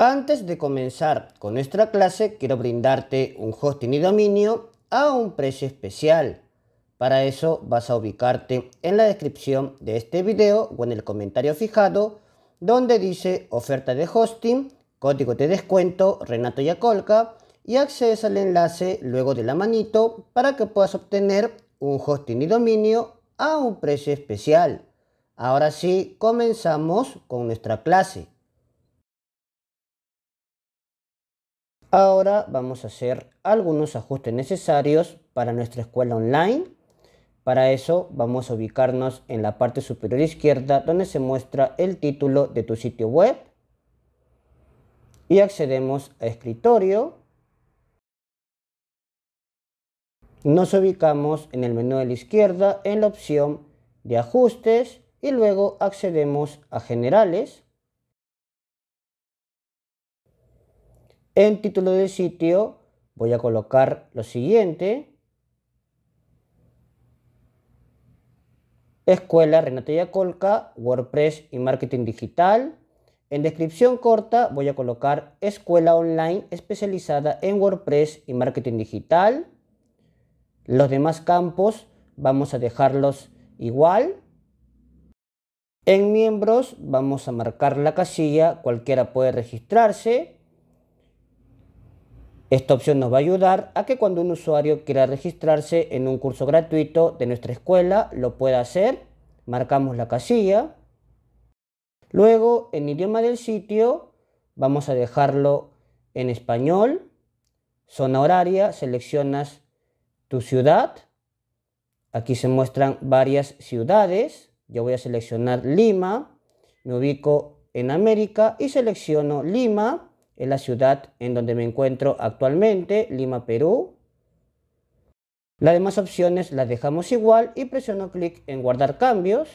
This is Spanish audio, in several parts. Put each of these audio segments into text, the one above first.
Antes de comenzar con nuestra clase, quiero brindarte un hosting y dominio a un precio especial. Para eso vas a ubicarte en la descripción de este video o en el comentario fijado donde dice oferta de hosting, código de descuento Renato Yacolca y accedes al enlace luego de la manito para que puedas obtener un hosting y dominio a un precio especial. Ahora sí, comenzamos con nuestra clase. Ahora vamos a hacer algunos ajustes necesarios para nuestra escuela online. Para eso vamos a ubicarnos en la parte superior izquierda donde se muestra el título de tu sitio web. Y accedemos a escritorio. Nos ubicamos en el menú de la izquierda en la opción de ajustes y luego accedemos a generales. En título de sitio voy a colocar lo siguiente. Escuela Renata Yacolca, WordPress y Marketing Digital. En descripción corta voy a colocar escuela online especializada en WordPress y marketing digital. Los demás campos vamos a dejarlos igual. En miembros vamos a marcar la casilla, cualquiera puede registrarse. Esta opción nos va a ayudar a que cuando un usuario quiera registrarse en un curso gratuito de nuestra escuela, lo pueda hacer. Marcamos la casilla. Luego, en idioma del sitio, vamos a dejarlo en español. Zona horaria, seleccionas tu ciudad. Aquí se muestran varias ciudades. Yo voy a seleccionar Lima. Me ubico en América y selecciono Lima en la ciudad en donde me encuentro actualmente, Lima, Perú. Las demás opciones las dejamos igual y presiono clic en guardar cambios.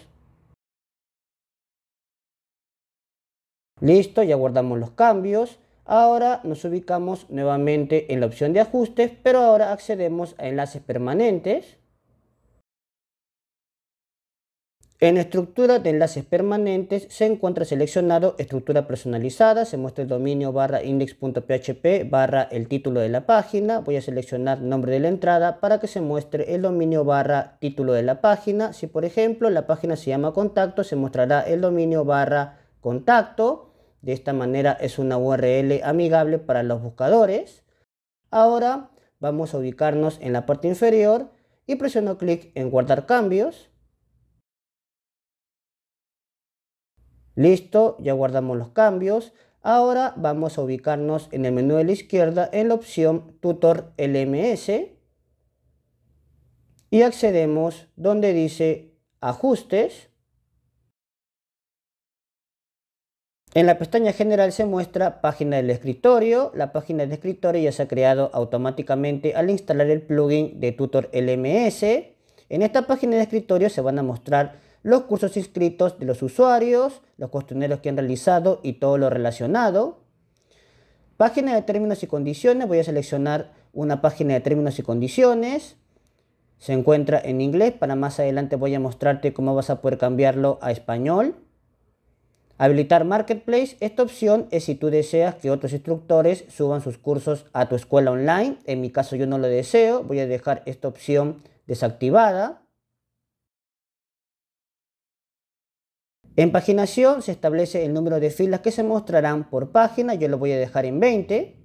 Listo, ya guardamos los cambios. Ahora nos ubicamos nuevamente en la opción de ajustes, pero ahora accedemos a enlaces permanentes. En estructura de enlaces permanentes se encuentra seleccionado estructura personalizada, se muestra el dominio barra index.php barra el título de la página, voy a seleccionar nombre de la entrada para que se muestre el dominio barra título de la página, si por ejemplo la página se llama contacto se mostrará el dominio barra contacto, de esta manera es una URL amigable para los buscadores. Ahora vamos a ubicarnos en la parte inferior y presiono clic en guardar cambios. Listo, ya guardamos los cambios. Ahora vamos a ubicarnos en el menú de la izquierda en la opción Tutor LMS y accedemos donde dice Ajustes. En la pestaña general se muestra página del escritorio. La página del escritorio ya se ha creado automáticamente al instalar el plugin de Tutor LMS. En esta página de escritorio se van a mostrar los cursos inscritos de los usuarios, los cuestionarios que han realizado y todo lo relacionado. Página de términos y condiciones, voy a seleccionar una página de términos y condiciones. Se encuentra en inglés, para más adelante voy a mostrarte cómo vas a poder cambiarlo a español. Habilitar Marketplace, esta opción es si tú deseas que otros instructores suban sus cursos a tu escuela online. En mi caso yo no lo deseo, voy a dejar esta opción desactivada. En paginación se establece el número de filas que se mostrarán por página, yo lo voy a dejar en 20.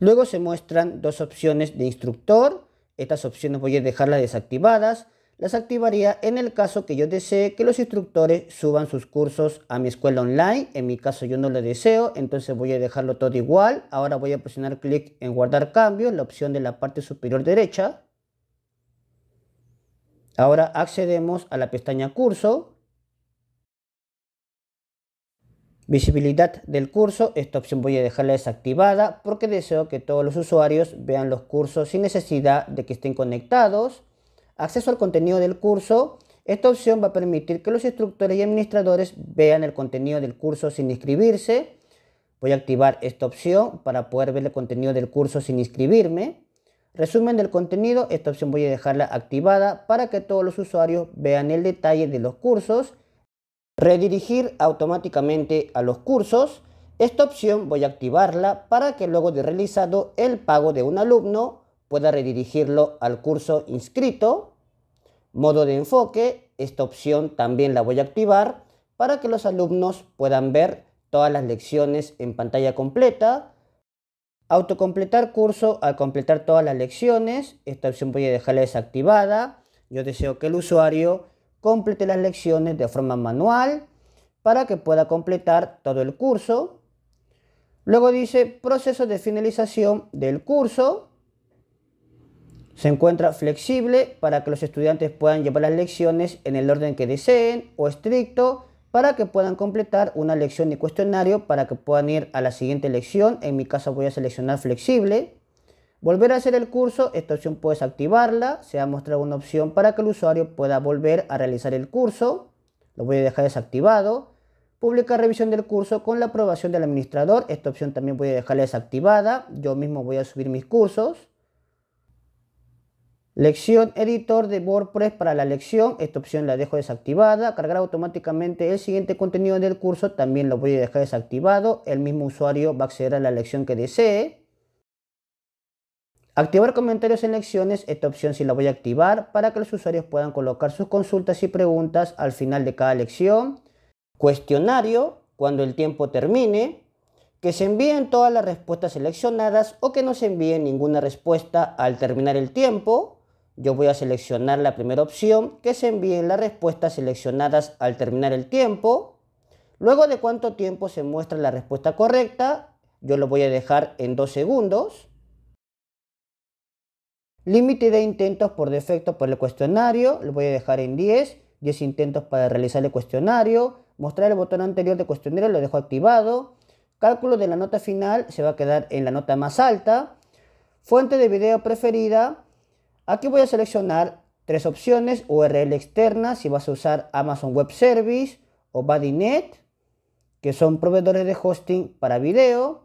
Luego se muestran dos opciones de instructor, estas opciones voy a dejarlas desactivadas, las activaría en el caso que yo desee que los instructores suban sus cursos a mi escuela online, en mi caso yo no lo deseo, entonces voy a dejarlo todo igual, ahora voy a presionar clic en guardar cambio, la opción de la parte superior derecha, Ahora accedemos a la pestaña curso. Visibilidad del curso, esta opción voy a dejarla desactivada porque deseo que todos los usuarios vean los cursos sin necesidad de que estén conectados. Acceso al contenido del curso, esta opción va a permitir que los instructores y administradores vean el contenido del curso sin inscribirse. Voy a activar esta opción para poder ver el contenido del curso sin inscribirme. Resumen del contenido, esta opción voy a dejarla activada para que todos los usuarios vean el detalle de los cursos. Redirigir automáticamente a los cursos. Esta opción voy a activarla para que luego de realizado el pago de un alumno pueda redirigirlo al curso inscrito. Modo de enfoque, esta opción también la voy a activar para que los alumnos puedan ver todas las lecciones en pantalla completa. Autocompletar curso al completar todas las lecciones. Esta opción voy a dejarla desactivada. Yo deseo que el usuario complete las lecciones de forma manual para que pueda completar todo el curso. Luego dice proceso de finalización del curso. Se encuentra flexible para que los estudiantes puedan llevar las lecciones en el orden que deseen o estricto para que puedan completar una lección y cuestionario para que puedan ir a la siguiente lección. En mi caso voy a seleccionar flexible. Volver a hacer el curso, esta opción puede activarla, se va a mostrar una opción para que el usuario pueda volver a realizar el curso. Lo voy a dejar desactivado. Publicar revisión del curso con la aprobación del administrador, esta opción también voy a dejarla desactivada. Yo mismo voy a subir mis cursos. Lección editor de WordPress para la lección. Esta opción la dejo desactivada. Cargar automáticamente el siguiente contenido del curso. También lo voy a dejar desactivado. El mismo usuario va a acceder a la lección que desee. Activar comentarios en lecciones. Esta opción sí la voy a activar para que los usuarios puedan colocar sus consultas y preguntas al final de cada lección. Cuestionario cuando el tiempo termine que se envíen todas las respuestas seleccionadas o que no se envíe ninguna respuesta al terminar el tiempo, yo voy a seleccionar la primera opción, que se envíen las respuestas seleccionadas al terminar el tiempo. Luego de cuánto tiempo se muestra la respuesta correcta, yo lo voy a dejar en 2 segundos. Límite de intentos por defecto por el cuestionario, lo voy a dejar en 10. 10 intentos para realizar el cuestionario. Mostrar el botón anterior de cuestionario lo dejo activado. Cálculo de la nota final se va a quedar en la nota más alta. Fuente de video preferida, Aquí voy a seleccionar tres opciones, URL externa, si vas a usar Amazon Web Service o Badinet, que son proveedores de hosting para video.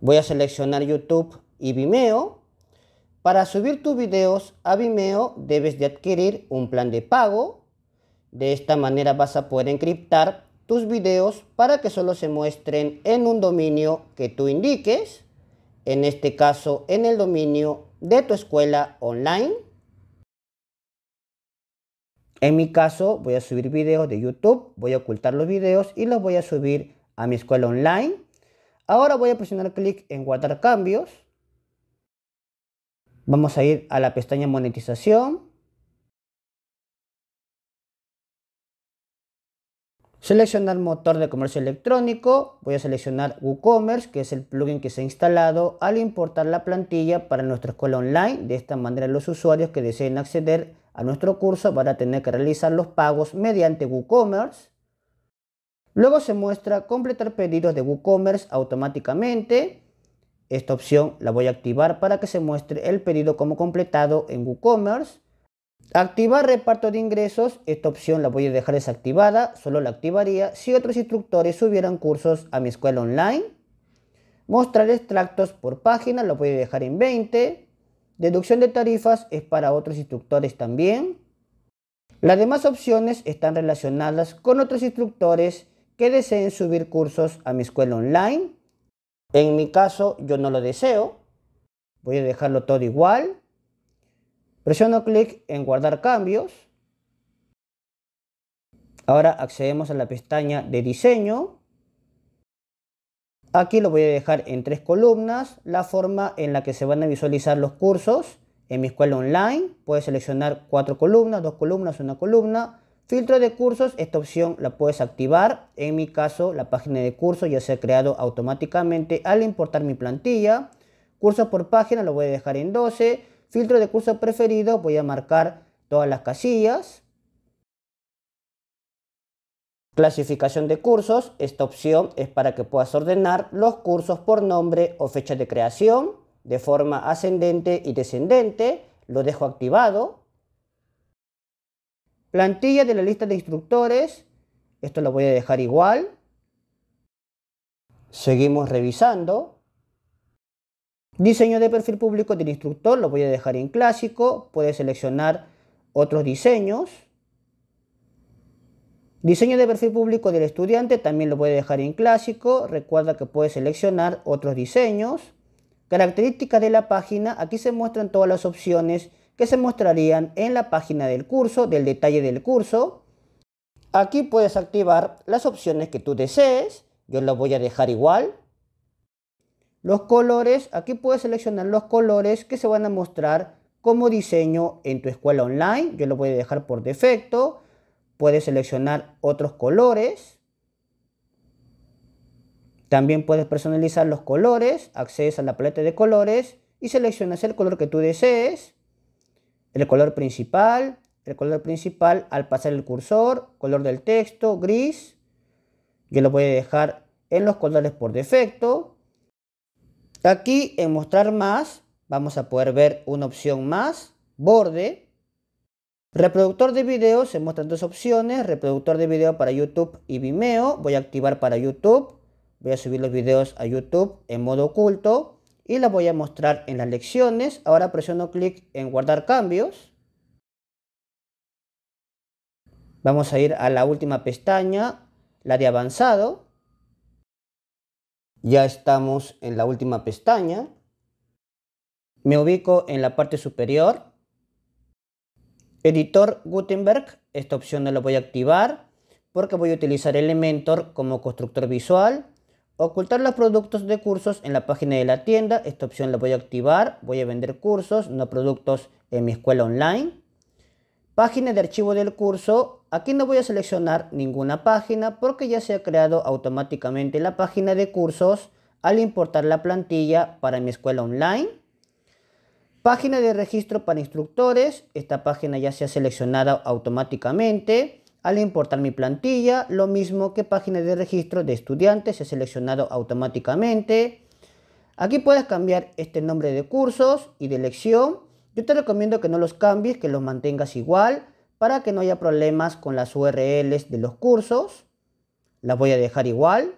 Voy a seleccionar YouTube y Vimeo. Para subir tus videos a Vimeo debes de adquirir un plan de pago. De esta manera vas a poder encriptar tus videos para que solo se muestren en un dominio que tú indiques. En este caso en el dominio de tu escuela online. En mi caso, voy a subir videos de YouTube, voy a ocultar los videos y los voy a subir a mi escuela online. Ahora voy a presionar clic en guardar cambios. Vamos a ir a la pestaña monetización. Seleccionar motor de comercio electrónico, voy a seleccionar WooCommerce, que es el plugin que se ha instalado al importar la plantilla para nuestra escuela online. De esta manera los usuarios que deseen acceder a nuestro curso van a tener que realizar los pagos mediante WooCommerce. Luego se muestra completar pedidos de WooCommerce automáticamente. Esta opción la voy a activar para que se muestre el pedido como completado en WooCommerce. Activar reparto de ingresos, esta opción la voy a dejar desactivada, solo la activaría si otros instructores subieran cursos a mi escuela online. Mostrar extractos por página, lo voy a dejar en 20. Deducción de tarifas es para otros instructores también. Las demás opciones están relacionadas con otros instructores que deseen subir cursos a mi escuela online. En mi caso, yo no lo deseo. Voy a dejarlo todo igual. Presiono clic en guardar cambios. Ahora accedemos a la pestaña de diseño. Aquí lo voy a dejar en tres columnas, la forma en la que se van a visualizar los cursos. En mi escuela online puedes seleccionar cuatro columnas, dos columnas, una columna. Filtro de cursos, esta opción la puedes activar. En mi caso, la página de curso ya se ha creado automáticamente al importar mi plantilla. Cursos por página lo voy a dejar en 12. Filtro de curso preferido, voy a marcar todas las casillas. Clasificación de cursos, esta opción es para que puedas ordenar los cursos por nombre o fecha de creación de forma ascendente y descendente, lo dejo activado. Plantilla de la lista de instructores, esto lo voy a dejar igual. Seguimos revisando. Diseño de perfil público del instructor, lo voy a dejar en clásico. Puedes seleccionar otros diseños. Diseño de perfil público del estudiante, también lo voy a dejar en clásico. Recuerda que puedes seleccionar otros diseños. Características de la página, aquí se muestran todas las opciones que se mostrarían en la página del curso, del detalle del curso. Aquí puedes activar las opciones que tú desees. Yo las voy a dejar igual. Los colores, aquí puedes seleccionar los colores que se van a mostrar como diseño en tu escuela online. Yo lo voy a dejar por defecto. Puedes seleccionar otros colores. También puedes personalizar los colores, accedes a la paleta de colores y seleccionas el color que tú desees, el color principal, el color principal al pasar el cursor, color del texto, gris. Yo lo voy a dejar en los colores por defecto. Aquí en mostrar más vamos a poder ver una opción más, borde. Reproductor de videos, se muestran dos opciones, reproductor de video para YouTube y Vimeo. Voy a activar para YouTube, voy a subir los videos a YouTube en modo oculto y las voy a mostrar en las lecciones. Ahora presiono clic en guardar cambios. Vamos a ir a la última pestaña, la de avanzado. Ya estamos en la última pestaña. Me ubico en la parte superior. Editor Gutenberg, esta opción no la voy a activar porque voy a utilizar Elementor como constructor visual. Ocultar los productos de cursos en la página de la tienda, esta opción la voy a activar. Voy a vender cursos, no productos en mi escuela online. Página de archivo del curso, Aquí no voy a seleccionar ninguna página porque ya se ha creado automáticamente la página de cursos al importar la plantilla para mi escuela online. Página de registro para instructores. Esta página ya se ha seleccionado automáticamente al importar mi plantilla. Lo mismo que página de registro de estudiantes se ha seleccionado automáticamente. Aquí puedes cambiar este nombre de cursos y de lección. Yo te recomiendo que no los cambies, que los mantengas igual para que no haya problemas con las URLs de los cursos. Las voy a dejar igual.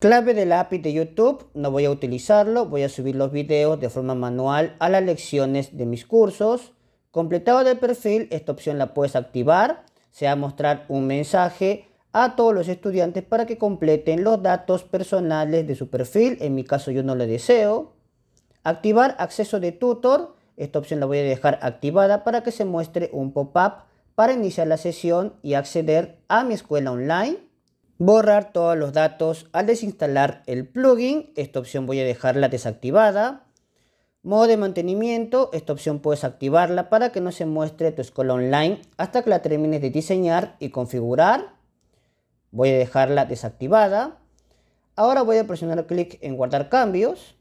Clave de la API de YouTube, no voy a utilizarlo, voy a subir los videos de forma manual a las lecciones de mis cursos. Completado de perfil, esta opción la puedes activar, se va a mostrar un mensaje a todos los estudiantes para que completen los datos personales de su perfil, en mi caso yo no lo deseo. Activar acceso de tutor, esta opción la voy a dejar activada para que se muestre un pop-up para iniciar la sesión y acceder a mi escuela online. Borrar todos los datos al desinstalar el plugin. Esta opción voy a dejarla desactivada. Modo de mantenimiento, esta opción puedes activarla para que no se muestre tu escuela online hasta que la termines de diseñar y configurar. Voy a dejarla desactivada. Ahora voy a presionar clic en guardar cambios.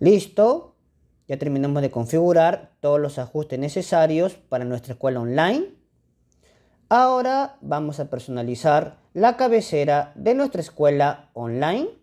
Listo ya terminamos de configurar todos los ajustes necesarios para nuestra escuela online. Ahora vamos a personalizar la cabecera de nuestra escuela online.